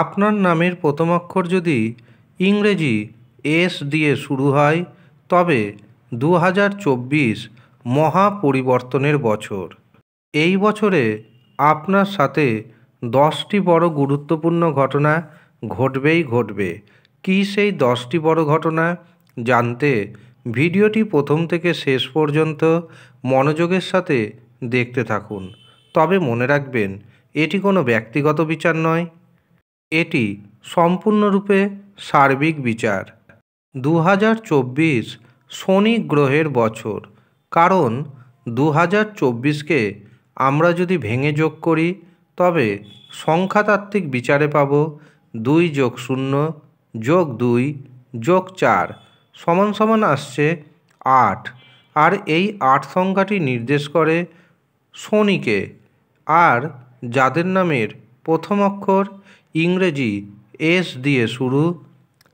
আপনার নামের প্রথম অক্ষর যদি ইংরেজি এস দিয়ে শুরু হয় তবে দু হাজার চব্বিশ মহা পরিবর্তনের বছর এই বছরে আপনার সাথে দশটি বড় গুরুত্বপূর্ণ ঘটনা ঘটবেই ঘটবে কি সেই দশটি বড় ঘটনা জানতে ভিডিওটি প্রথম থেকে শেষ পর্যন্ত মনোযোগের সাথে দেখতে থাকুন তবে মনে রাখবেন এটি কোনো ব্যক্তিগত বিচার নয় এটি সম্পূর্ণরূপে সার্বিক বিচার দু শনি গ্রহের বছর কারণ দু হাজার চব্বিশকে আমরা যদি ভেঙে যোগ করি তবে সংখ্যাতাত্ত্বিক বিচারে পাব দুই যোগ শূন্য যোগ দুই যোগ চার সমান সমান আসছে আট আর এই আট সংখ্যাটি নির্দেশ করে শনিকে আর যাদের নামের প্রথম অক্ষর ইংরেজি এস দিয়ে শুরু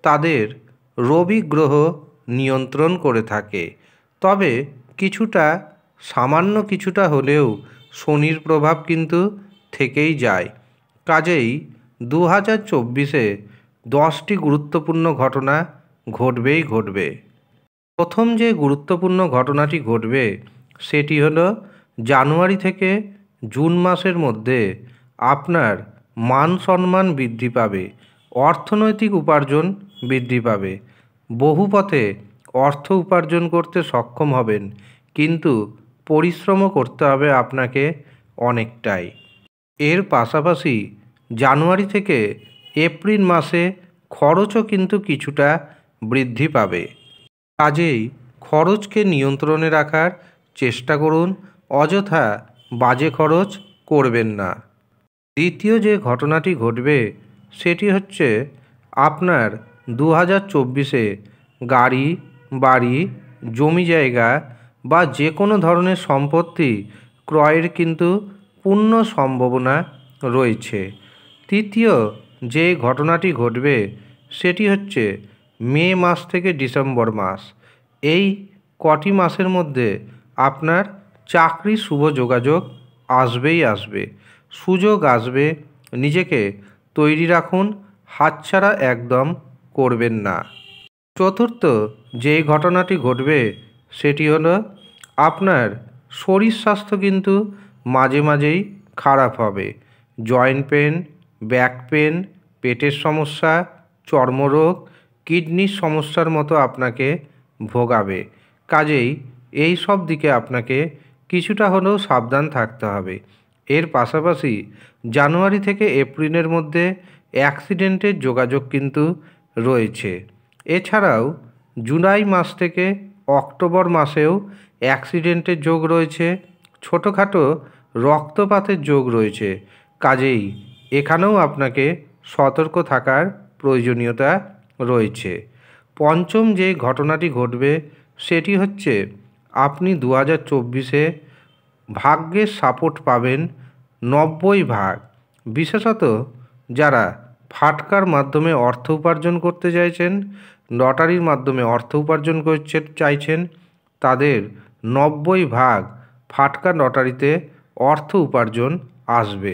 তাদের রবি গ্রহ নিয়ন্ত্রণ করে থাকে তবে কিছুটা সামান্য কিছুটা হলেও শনির প্রভাব কিন্তু থেকেই যায় কাজেই দু হাজার চব্বিশে দশটি গুরুত্বপূর্ণ ঘটনা ঘটবেই ঘটবে প্রথম যে গুরুত্বপূর্ণ ঘটনাটি ঘটবে সেটি হলো জানুয়ারি থেকে জুন মাসের মধ্যে আপনার মান সম্মান বৃদ্ধি পাবে অর্থনৈতিক উপার্জন বৃদ্ধি পাবে বহু পথে অর্থ উপার্জন করতে সক্ষম হবেন কিন্তু পরিশ্রমও করতে হবে আপনাকে অনেকটাই এর পাশাপাশি জানুয়ারি থেকে এপ্রিল মাসে খরচও কিন্তু কিছুটা বৃদ্ধি পাবে কাজেই খরচকে নিয়ন্ত্রণে রাখার চেষ্টা করুন অযথা বাজে খরচ করবেন না দ্বিতীয় যে ঘটনাটি ঘটবে সেটি হচ্ছে আপনার দু হাজার চব্বিশে গাড়ি বাড়ি জমি জায়গা বা যে কোনো ধরনের সম্পত্তি ক্রয়ের কিন্তু পূর্ণ সম্ভাবনা রয়েছে তৃতীয় যে ঘটনাটি ঘটবে সেটি হচ্ছে মে মাস থেকে ডিসেম্বর মাস এই কটি মাসের মধ্যে আপনার চাকরি শুভ যোগাযোগ আসবেই আসবে সুযোগ আসবে নিজেকে তৈরি রাখুন হাত ছাড়া একদম করবেন না চতুর্থ যেই ঘটনাটি ঘটবে সেটি হলো আপনার শরীর স্বাস্থ্য কিন্তু মাঝে মাঝেই খারাপ হবে জয়েন্ট পেন ব্যাক পেন পেটের সমস্যা চর্মরোগ কিডনির সমস্যার মতো আপনাকে ভোগাবে কাজেই এই সব দিকে আপনাকে কিছুটা হলেও সাবধান থাকতে হবে এর পাশাপাশি জানুয়ারি থেকে এপ্রিলের মধ্যে অ্যাক্সিডেন্টের যোগাযোগ কিন্তু রয়েছে এছাড়াও জুলাই মাস থেকে অক্টোবর মাসেও অ্যাক্সিডেন্টের যোগ রয়েছে ছোটোখাটো রক্তপাতের যোগ রয়েছে কাজেই এখানেও আপনাকে সতর্ক থাকার প্রয়োজনীয়তা রয়েছে পঞ্চম যে ঘটনাটি ঘটবে সেটি হচ্ছে আপনি দু হাজার চব্বিশে ভাগ্যের সাপোর্ট পাবেন নব্বই ভাগ বিশেষত যারা ফাটকার মাধ্যমে অর্থ উপার্জন করতে চাইছেন লটারির মাধ্যমে অর্থ উপার্জন করছে চাইছেন তাদের নব্বই ভাগ ফাটকা লটারিতে অর্থ উপার্জন আসবে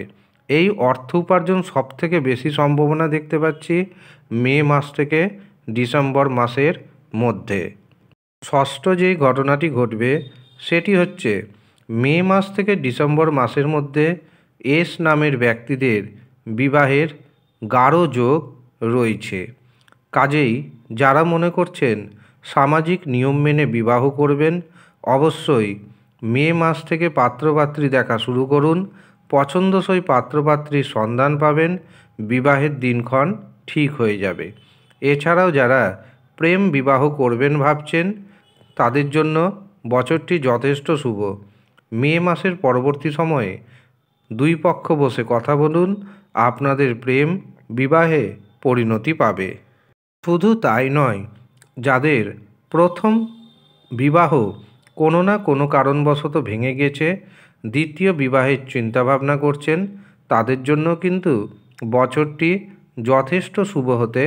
এই অর্থ উপার্জন সবথেকে বেশি সম্ভাবনা দেখতে পাচ্ছি মে মাস থেকে ডিসেম্বর মাসের মধ্যে ষষ্ঠ যে ঘটনাটি ঘটবে সেটি হচ্ছে মে মাস থেকে ডিসেম্বর মাসের মধ্যে এস নামের ব্যক্তিদের বিবাহের গাঢ় যোগ রয়েছে কাজেই যারা মনে করছেন সামাজিক নিয়ম মেনে বিবাহ করবেন অবশ্যই মে মাস থেকে পাত্রপাত্রী দেখা শুরু করুন পছন্দসই পাত্রপাত্রীর সন্ধান পাবেন বিবাহের দিনক্ষণ ঠিক হয়ে যাবে এছাড়াও যারা প্রেম বিবাহ করবেন ভাবছেন তাদের জন্য বছরটি যথেষ্ট শুভ মে মাসের পরবর্তী সময়ে দুই পক্ষ বসে কথা বলুন আপনাদের প্রেম বিবাহে পরিণতি পাবে শুধু তাই নয় যাদের প্রথম বিবাহ কোনো না কোনো কারণবশত ভেঙে গেছে দ্বিতীয় বিবাহের চিন্তাভাবনা করছেন তাদের জন্য কিন্তু বছরটি যথেষ্ট শুভ হতে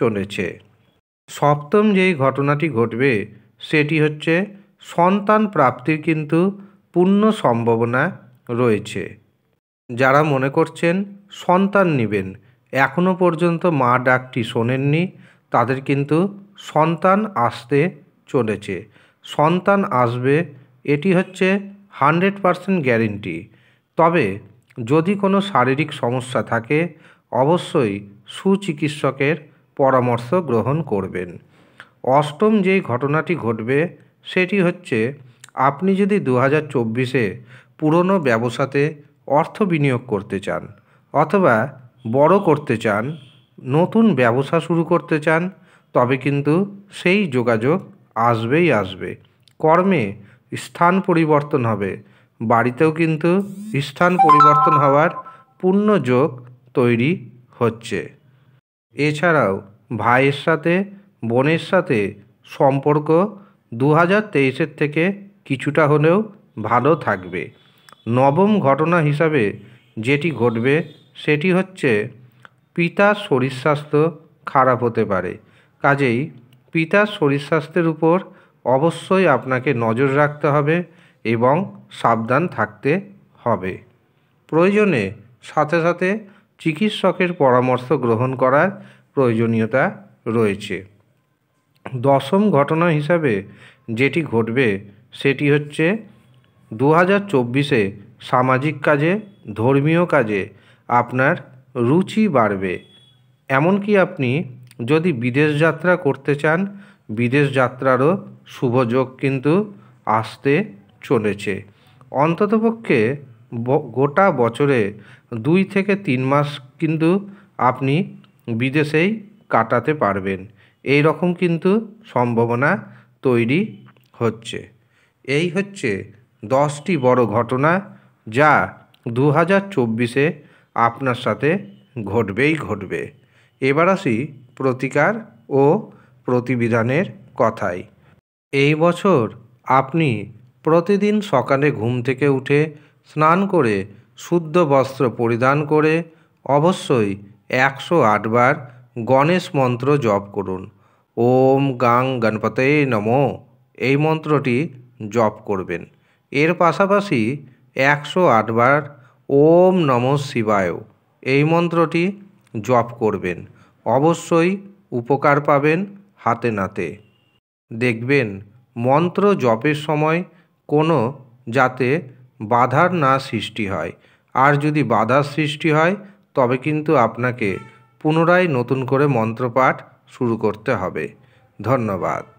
চলেছে সপ্তম যেই ঘটনাটি ঘটবে সেটি হচ্ছে সন্তান প্রাপ্তির কিন্তু পূর্ণ সম্ভাবনা রয়েছে যারা মনে করছেন সন্তান নেবেন এখনও পর্যন্ত মা ডাকটি শোনেননি তাদের কিন্তু সন্তান আসতে চলেছে সন্তান আসবে এটি হচ্ছে হান্ড্রেড পারসেন্ট গ্যারেন্টি তবে যদি কোনো শারীরিক সমস্যা থাকে অবশ্যই সুচিকিৎসকের পরামর্শ গ্রহণ করবেন অষ্টম যেই ঘটনাটি ঘটবে সেটি হচ্ছে আপনি যদি দু হাজার চব্বিশে পুরনো ব্যবসাতে অর্থ বিনিয়োগ করতে চান অথবা বড় করতে চান নতুন ব্যবসা শুরু করতে চান তবে কিন্তু সেই যোগাযোগ আসবেই আসবে কর্মে স্থান পরিবর্তন হবে বাড়িতেও কিন্তু স্থান পরিবর্তন হওয়ার পূর্ণ যোগ তৈরি হচ্ছে এছাড়াও ভাইয়ের সাথে বোনের সাথে সম্পর্ক দু হাজার তেইশের থেকে কিছুটা হলেও ভালো থাকবে নবম ঘটনা হিসাবে যেটি ঘটবে সেটি হচ্ছে পিতার শরীর স্বাস্থ্য খারাপ হতে পারে কাজেই পিতার শরীর স্বাস্থ্যের উপর অবশ্যই আপনাকে নজর রাখতে হবে এবং সাবধান থাকতে হবে প্রয়োজনে সাথে সাথে চিকিৎসকের পরামর্শ গ্রহণ করার প্রয়োজনীয়তা রয়েছে দশম ঘটনা হিসাবে যেটি ঘটবে সেটি হচ্ছে দু হাজার চব্বিশে সামাজিক কাজে ধর্মীয় কাজে আপনার রুচি বাড়বে এমনকি আপনি যদি বিদেশ যাত্রা করতে চান বিদেশ যাত্রারও শুভযোগ কিন্তু আসতে চলেছে অন্ততপক্ষে গোটা বছরে দুই থেকে তিন মাস কিন্তু আপনি বিদেশেই কাটাতে পারবেন এই রকম কিন্তু সম্ভাবনা তৈরি হচ্ছে এই হচ্ছে দশটি বড় ঘটনা যা দু হাজার চব্বিশে আপনার সাথে ঘটবেই ঘটবে এবার আসি প্রতিকার ও প্রতিবিধানের কথায় এই বছর আপনি প্রতিদিন সকালে ঘুম থেকে উঠে স্নান করে শুদ্ধ বস্ত্র পরিধান করে অবশ্যই একশো আটবার বার গণেশ মন্ত্র জপ করুন ওম গাং গণপতে নম এই মন্ত্রটি জপ করবেন এর পাশাপাশি একশো আটবার ওম নম শিবায় এই মন্ত্রটি জপ করবেন অবশ্যই উপকার পাবেন হাতে নাতে দেখবেন মন্ত্র জপের সময় কোনো যাতে বাধার না সৃষ্টি হয় আর যদি বাধার সৃষ্টি হয় তবে কিন্তু আপনাকে পুনরায় নতুন করে মন্ত্রপাঠ শুরু করতে হবে ধন্যবাদ